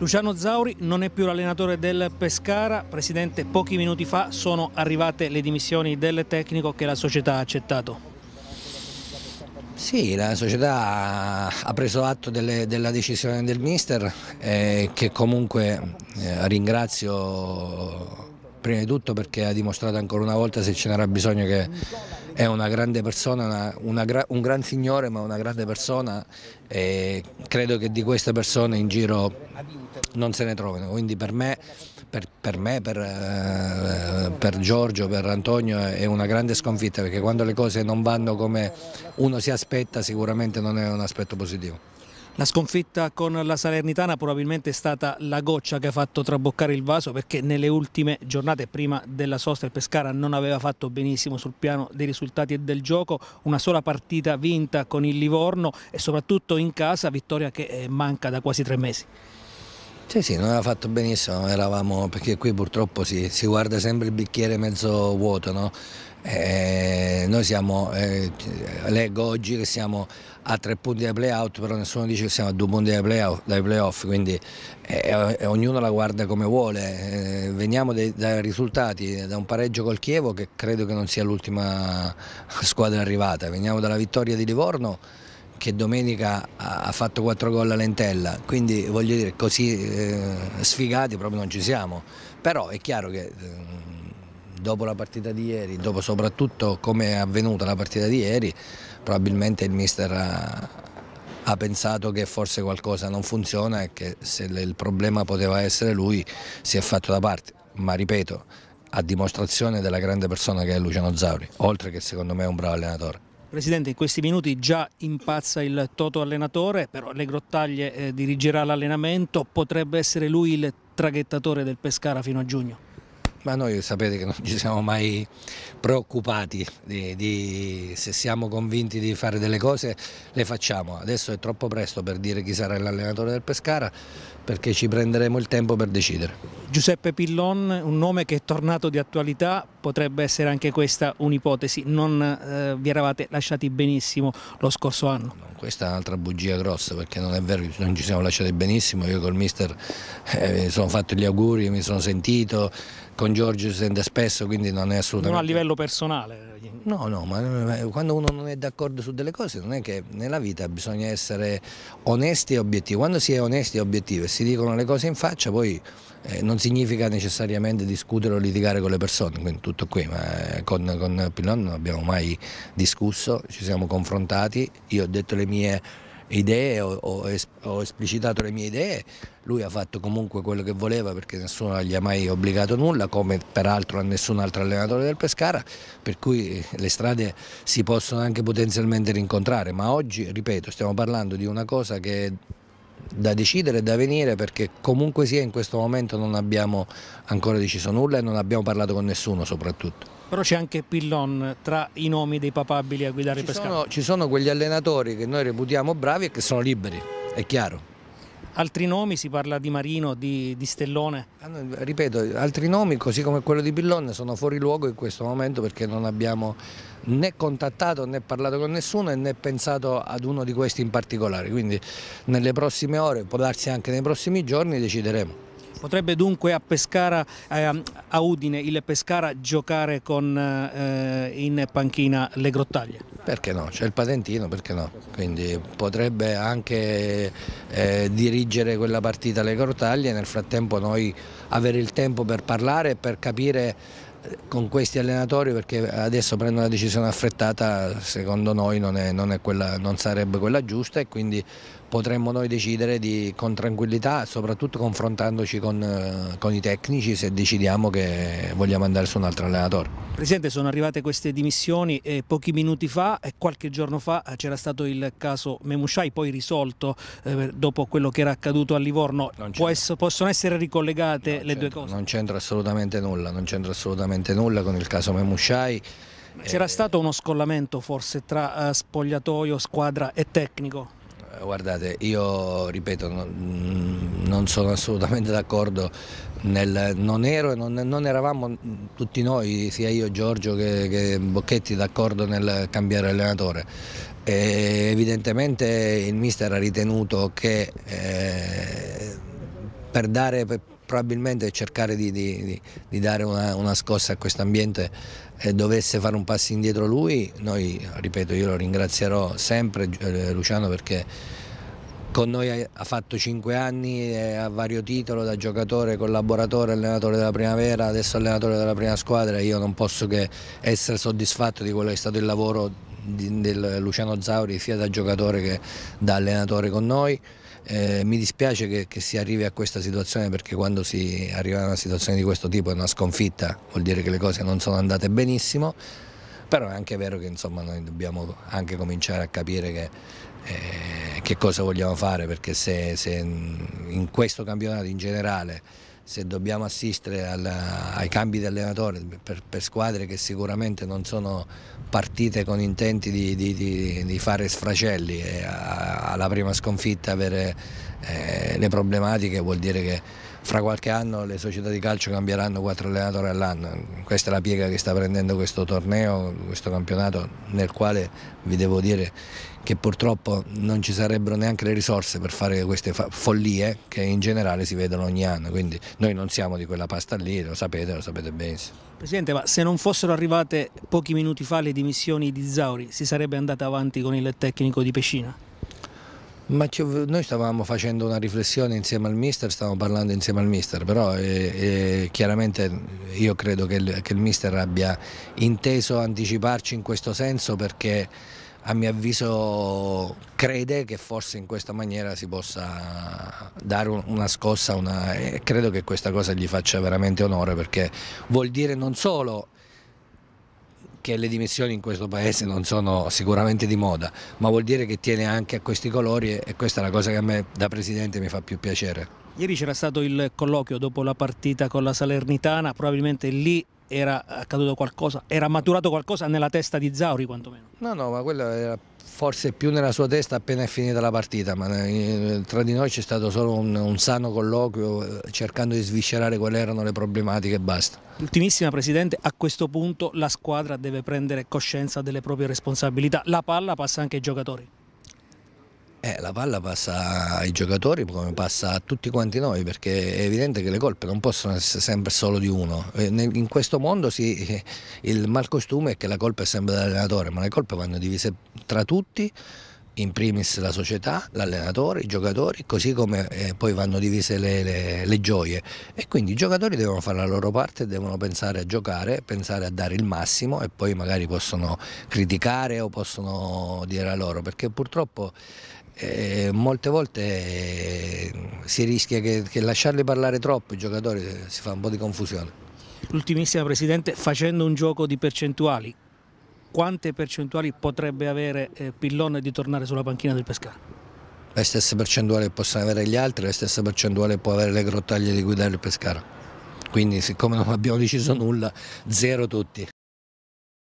Luciano Zauri non è più l'allenatore del Pescara, Presidente pochi minuti fa sono arrivate le dimissioni del tecnico che la società ha accettato. Sì, la società ha preso atto delle, della decisione del mister eh, che comunque eh, ringrazio prima di tutto perché ha dimostrato ancora una volta se ce n'era bisogno che è una grande persona, una, una, un gran signore ma una grande persona e credo che di queste persone in giro non se ne trovino, quindi per me, per, per, me, per, eh, per Giorgio, per Antonio è una grande sconfitta perché quando le cose non vanno come uno si aspetta sicuramente non è un aspetto positivo. La sconfitta con la Salernitana probabilmente è stata la goccia che ha fatto traboccare il vaso perché nelle ultime giornate prima della sosta il Pescara non aveva fatto benissimo sul piano dei risultati e del gioco, una sola partita vinta con il Livorno e soprattutto in casa vittoria che eh, manca da quasi tre mesi. Sì, sì, non era fatto benissimo, eravamo, perché qui purtroppo si, si guarda sempre il bicchiere mezzo vuoto, no? Eh, noi siamo, eh, leggo oggi che siamo a tre punti dai playout, però nessuno dice che siamo a due punti dai playoff, play quindi eh, eh, ognuno la guarda come vuole. Eh, veniamo dai, dai risultati, da un pareggio col Chievo che credo che non sia l'ultima squadra arrivata, veniamo dalla vittoria di Livorno che domenica ha fatto 4 gol a Lentella, quindi voglio dire così eh, sfigati proprio non ci siamo, però è chiaro che eh, dopo la partita di ieri, dopo soprattutto come è avvenuta la partita di ieri, probabilmente il mister ha, ha pensato che forse qualcosa non funziona e che se il problema poteva essere lui si è fatto da parte, ma ripeto, a dimostrazione della grande persona che è Luciano Zauri, oltre che secondo me è un bravo allenatore. Presidente, in questi minuti già impazza il Toto allenatore, però Le Grottaglie eh, dirigerà l'allenamento, potrebbe essere lui il traghettatore del Pescara fino a giugno? ma noi sapete che non ci siamo mai preoccupati di, di, se siamo convinti di fare delle cose le facciamo, adesso è troppo presto per dire chi sarà l'allenatore del Pescara perché ci prenderemo il tempo per decidere. Giuseppe Pillon, un nome che è tornato di attualità, potrebbe essere anche questa un'ipotesi, non eh, vi eravate lasciati benissimo lo scorso anno. Questa è un'altra bugia grossa perché non è vero che non ci siamo lasciati benissimo, io col mister eh, sono fatto gli auguri, mi sono sentito, con Giorgio si sente spesso, quindi non è assolutamente... Non a livello personale? No, no, ma quando uno non è d'accordo su delle cose non è che nella vita bisogna essere onesti e obiettivi. Quando si è onesti e obiettivi e si dicono le cose in faccia, poi eh, non significa necessariamente discutere o litigare con le persone, quindi tutto qui, ma eh, con, con Pilon non abbiamo mai discusso, ci siamo confrontati, io ho detto le mie idee, ho, ho, es ho, esplicitato le mie idee, lui ha fatto comunque quello che voleva perché nessuno gli ha mai obbligato nulla, come peraltro a nessun altro allenatore del Pescara, per cui le strade si possono anche potenzialmente rincontrare, ma oggi, ripeto, stiamo parlando di una cosa che è da decidere e da venire perché comunque sia in questo momento non abbiamo ancora deciso nulla e non abbiamo parlato con nessuno soprattutto. Però c'è anche Pillon tra i nomi dei papabili a guidare ci Pescara. ci sono quegli allenatori che noi reputiamo bravi e che sono liberi, è chiaro. Altri nomi, si parla di Marino, di, di Stellone? Ah, ripeto, altri nomi, così come quello di Pillon, sono fuori luogo in questo momento perché non abbiamo né contattato né parlato con nessuno e né pensato ad uno di questi in particolare. Quindi nelle prossime ore, può darsi anche nei prossimi giorni, decideremo. Potrebbe dunque a, Pescara, eh, a Udine il Pescara giocare con, eh, in panchina le grottaglie? Perché no? C'è il patentino, perché no? Quindi potrebbe anche eh, dirigere quella partita le grottaglie e nel frattempo noi avere il tempo per parlare e per capire con questi allenatori perché adesso prendere una decisione affrettata secondo noi non, è, non, è quella, non, sarebbe quella giusta e quindi potremmo noi decidere di, con tranquillità, soprattutto confrontandoci con, eh, con, i tecnici se decidiamo che vogliamo andare su un altro allenatore. Presidente, sono arrivate queste dimissioni eh, pochi minuti fa e qualche giorno fa c'era stato il caso Memushai poi risolto eh, dopo quello che era accaduto a Livorno. Può, possono essere ricollegate non le due cose? Non c'entra assolutamente nulla, non c'entra assolutamente assolutamente nulla con il caso Memusciai. C'era eh, stato uno scollamento forse tra eh, spogliatoio, squadra e tecnico? Eh, guardate, io ripeto, non, mm, non sono assolutamente d'accordo, non ero e non, non, eravamo mm, tutti noi, sia io, Giorgio che, che Bocchetti, d'accordo nel cambiare allenatore. E evidentemente il mister ha ritenuto che eh, per dare... Per, probabilmente cercare di, di, di dare una, una scossa a questo ambiente eh, dovesse fare un passo indietro lui, noi, ripeto, io lo ringrazierò sempre eh, Luciano perché con noi ha fatto 5 anni a vario titolo da giocatore, collaboratore, allenatore della primavera, adesso allenatore della prima squadra, io non posso che essere soddisfatto di quello che è stato il lavoro di, del Luciano Zauri sia da giocatore che da allenatore con noi. Eh, mi dispiace che, che, si arrivi a questa situazione perché quando si arriva a una situazione di questo tipo, è una sconfitta, vuol dire che le cose non sono andate benissimo, però è anche vero che insomma, noi dobbiamo anche cominciare a capire che, eh, che cosa vogliamo fare perché se, se in questo campionato in generale se dobbiamo assistere al, ai cambi di allenatore per, per, squadre che sicuramente non sono partite con intenti di, di, di, di fare sfracelli e a, alla prima sconfitta avere eh, le problematiche vuol dire che fra qualche anno le società di calcio cambieranno quattro allenatori all'anno. Questa è la piega che sta prendendo questo torneo, questo campionato nel quale vi devo dire che purtroppo non ci sarebbero neanche le risorse per fare queste follie che in generale si vedono ogni anno, quindi noi non siamo di quella pasta lì, lo sapete, lo sapete benissimo. Presidente, ma se non fossero arrivate pochi minuti fa le dimissioni di Zauri, si sarebbe andata avanti con il tecnico di Pescina? Ma noi stavamo facendo una riflessione insieme al mister, stavamo parlando insieme al mister, però eh, eh, chiaramente io credo che il, che il, mister abbia inteso anticiparci in questo senso perché a mio avviso crede che forse in questa maniera si possa dare una scossa una, e credo che questa cosa gli faccia veramente onore perché vuol dire non solo che le dimissioni in questo paese non sono sicuramente di moda, ma vuol dire che tiene anche a questi colori e questa è la cosa che a me da presidente mi fa più piacere. Ieri c'era stato il colloquio dopo la partita con la Salernitana, probabilmente lì era accaduto qualcosa, era maturato qualcosa nella testa di Zauri quantomeno. No, no, ma quello era forse più nella sua testa appena è finita la partita, ma eh, tra di noi c'è stato solo un, un sano colloquio eh, cercando di sviscerare quali erano le problematiche e basta. Ultimissima Presidente, a questo punto la squadra deve prendere coscienza delle proprie responsabilità, la palla passa anche ai giocatori. Eh, la palla passa ai giocatori come passa a tutti quanti noi perché è evidente che le colpe non possono essere sempre solo di uno. Eh, in questo mondo sì, eh, il malcostume è che la colpa è sempre dell'allenatore, ma le colpe vanno divise tra tutti, in primis la società, l'allenatore, i giocatori, così come eh, poi vanno divise le, le, le gioie. E quindi i giocatori devono fare la loro parte, devono pensare a giocare, pensare a dare il massimo e poi magari possono criticare o possono dire a loro perché purtroppo eh, molte volte eh, si rischia che, che lasciarli parlare troppo i giocatori eh, si fa un po' di confusione. L'ultimissima Presidente, facendo un gioco di percentuali, quante percentuali potrebbe avere eh, Pillone di tornare sulla panchina del Pescara? Le stesse percentuali che possono avere gli altri, le stesse percentuali che può avere le grottaglie di guidare il Pescara. Quindi siccome non abbiamo deciso nulla, zero tutti.